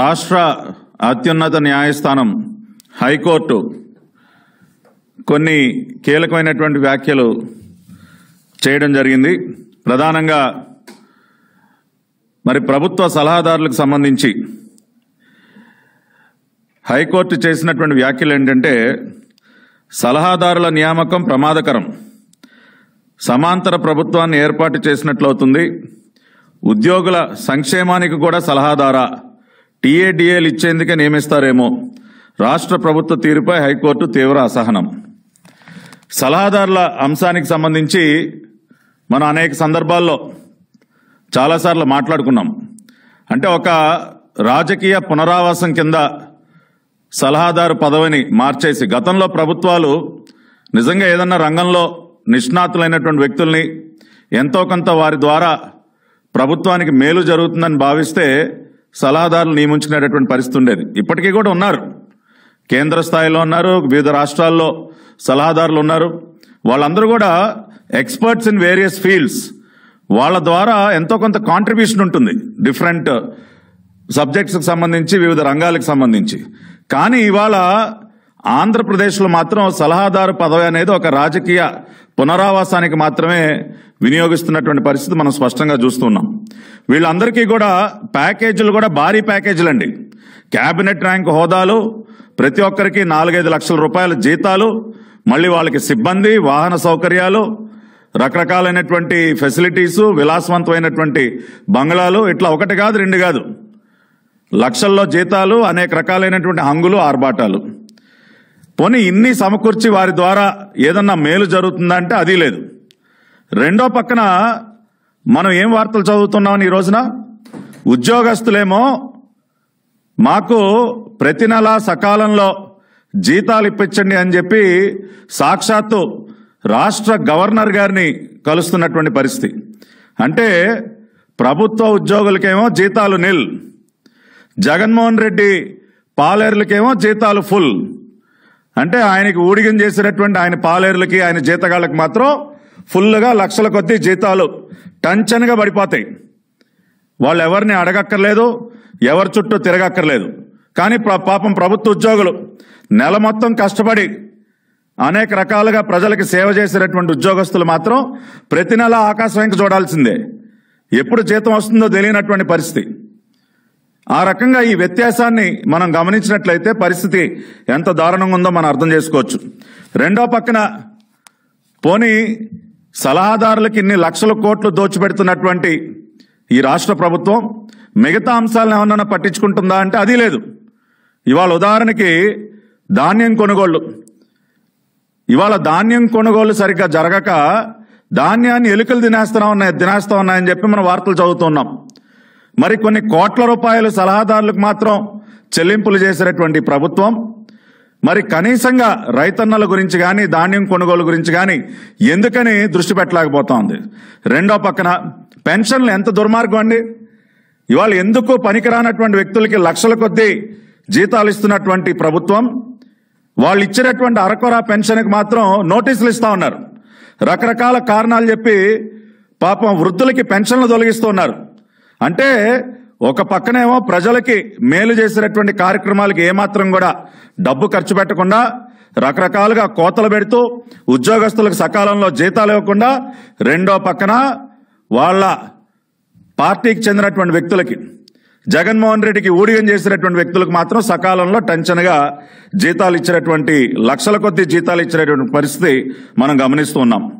రాష్ట్ర అత్యున్నత న్యాయస్థానం హైకోర్టు కొన్ని కీలకమైనటువంటి వ్యాఖ్యలు చేయడం జరిగింది ప్రధానంగా మరి ప్రభుత్వ సలహాదారులకు సంబంధించి హైకోర్టు చేసినటువంటి వ్యాఖ్యలు ఏంటంటే సలహాదారుల నియామకం ప్రమాదకరం సమాంతర ప్రభుత్వాన్ని ఏర్పాటు చేసినట్లవుతుంది ఉద్యోగుల సంక్షేమానికి కూడా సలహాదారా టీఏడీఏలు ఇచ్చేందుకే నియమిస్తారేమో రాష్ట్ర ప్రభుత్వ తీరుపై హైకోర్టు తీవ్ర అసహనం సలహాదారుల అంశానికి సంబంధించి మనం అనేక సందర్భాల్లో చాలాసార్లు మాట్లాడుకున్నాం అంటే ఒక రాజకీయ పునరావాసం కింద సలహాదారు పదవిని మార్చేసి గతంలో ప్రభుత్వాలు నిజంగా ఏదన్నా రంగంలో నిష్ణాతులైనటువంటి వ్యక్తుల్ని ఎంతో కొంత వారి ద్వారా ప్రభుత్వానికి మేలు జరుగుతుందని భావిస్తే సలహాదారులు నియమించుకునేటటువంటి పరిస్థితి ఉండేది ఇప్పటికీ కూడా ఉన్నారు కేంద్ర స్థాయిలో ఉన్నారు వివిధ రాష్ట్రాల్లో సలహాదారులు ఉన్నారు వాళ్ళందరూ కూడా ఎక్స్పర్ట్స్ ఇన్ వేరియస్ ఫీల్డ్స్ వాళ్ళ ద్వారా ఎంతో కొంత కాంట్రిబ్యూషన్ ఉంటుంది డిఫరెంట్ సబ్జెక్ట్స్కి సంబంధించి వివిధ రంగాలకు సంబంధించి కానీ ఇవాళ ఆంధ్రప్రదేశ్లో మాత్రం సలహాదారు పదవి అనేది ఒక రాజకీయ పునరావాసానికి మాత్రమే వినియోగిస్తున్నటువంటి పరిస్థితి మనం స్పష్టంగా చూస్తున్నాం వీళ్ళందరికీ కూడా ప్యాకేజీలు కూడా భారీ ప్యాకేజీలు అండి క్యాబినెట్ ర్యాంక్ హోదాలు ప్రతి ఒక్కరికి నాలుగైదు లక్షల రూపాయల జీతాలు మళ్ళీ వాళ్ళకి సిబ్బంది వాహన సౌకర్యాలు రకరకాలైనటువంటి ఫెసిలిటీసు విలాసవంతమైనటువంటి బంగ్లాలు ఇట్లా ఒకటి కాదు రెండు కాదు లక్షల్లో జీతాలు అనేక రకాలైనటువంటి హంగులు ఆర్భాటాలు పోనీ ఇన్ని సమకూర్చి వారి ద్వారా ఏదన్నా మేలు జరుగుతుందంటే అది లేదు రెండో పక్కన మనం ఏం వార్తలు చదువుతున్నామని ఈ రోజున ఉద్యోగస్తులేమో మాకు ప్రతి నెల సకాలంలో జీతాలు ఇప్పించండి అని చెప్పి సాక్షాత్తు రాష్ట్ర గవర్నర్ గారిని కలుస్తున్నటువంటి పరిస్థితి అంటే ప్రభుత్వ ఉద్యోగులకేమో జీతాలు నిల్ జగన్మోహన్ రెడ్డి పాలేరులకేమో జీతాలు ఫుల్ అంటే ఆయనకి ఊడిగం చేసినటువంటి ఆయన పాలేరులకి ఆయన జీతగాళ్ళకి మాత్రం ఫుల్గా లక్షల కొద్దీ జీతాలు టంచన్గా పడిపోతాయి వాళ్ళు ఎవరిని అడగక్కర్లేదు ఎవరి చుట్టూ తిరగక్కర్లేదు కానీ పాపం ప్రభుత్వ ఉద్యోగులు నెల మొత్తం కష్టపడి అనేక రకాలుగా ప్రజలకు సేవ చేసినటువంటి ఉద్యోగస్తులు మాత్రం ప్రతి నెల ఆకాశం చూడాల్సిందే ఎప్పుడు జీతం వస్తుందో తెలియనటువంటి పరిస్థితి ఆ రకంగా ఈ వ్యత్యాసాన్ని మనం గమనించినట్లయితే పరిస్థితి ఎంత దారుణంగా ఉందో మనం అర్థం చేసుకోవచ్చు రెండో పక్కన పోనీ సలహాదారులకు ఇన్ని లక్షల కోట్లు దోచిపెడుతున్నటువంటి ఈ రాష్ట్ర ప్రభుత్వం మిగతా అంశాలను ఏమన్నా పట్టించుకుంటుందా అంటే అది లేదు ఇవాళ ఉదాహరణకి ధాన్యం కొనుగోళ్లు ఇవాళ ధాన్యం కొనుగోళ్లు సరిగ్గా జరగక ధాన్యాన్ని ఎలుకలు తినేస్తా ఉన్నాయి తినేస్తా ఉన్నాయని చెప్పి మనం వార్తలు చదువుతున్నాం మరికొన్ని కోట్ల రూపాయలు సలహాదారులకు మాత్రం చెల్లింపులు చేసినటువంటి ప్రభుత్వం మరి కనీసంగా రైతన్నల గురించి కానీ ధాన్యం కొనుగోలు గురించి కానీ ఎందుకని దృష్టి పెట్టలేకపోతోంది రెండో పక్కన పెన్షన్లు ఎంత దుర్మార్గం అండి ఇవాళ ఎందుకు పనికిరానటువంటి వ్యక్తులకి లక్షల కొద్దీ జీతాలు ఇస్తున్నటువంటి ప్రభుత్వం వాళ్ళు ఇచ్చినటువంటి అరకొర పెన్షన్కి మాత్రం నోటీసులు ఇస్తా ఉన్నారు రకరకాల కారణాలు చెప్పి పాపం వృద్ధులకి పెన్షన్లు తొలగిస్తున్నారు అంటే ఒక పక్కనేమో ప్రజలకి మేలు చేసినటువంటి కార్యక్రమాలకి ఏమాత్రం కూడా డబ్బు ఖర్చు పెట్టకుండా రకరకాలుగా కోతలు పెడుతూ ఉద్యోగస్తులకు సకాలంలో జీతాలు ఇవ్వకుండా రెండో పక్కన వాళ్ళ పార్టీకి చెందినటువంటి వ్యక్తులకి జగన్మోహన్ రెడ్డికి ఊడిగం చేసినటువంటి వ్యక్తులకు మాత్రం సకాలంలో టెన్షన్గా జీతాలు ఇచ్చినటువంటి లక్షల కొద్ది జీతాలు ఇచ్చినటువంటి పరిస్థితి మనం గమనిస్తూ ఉన్నాం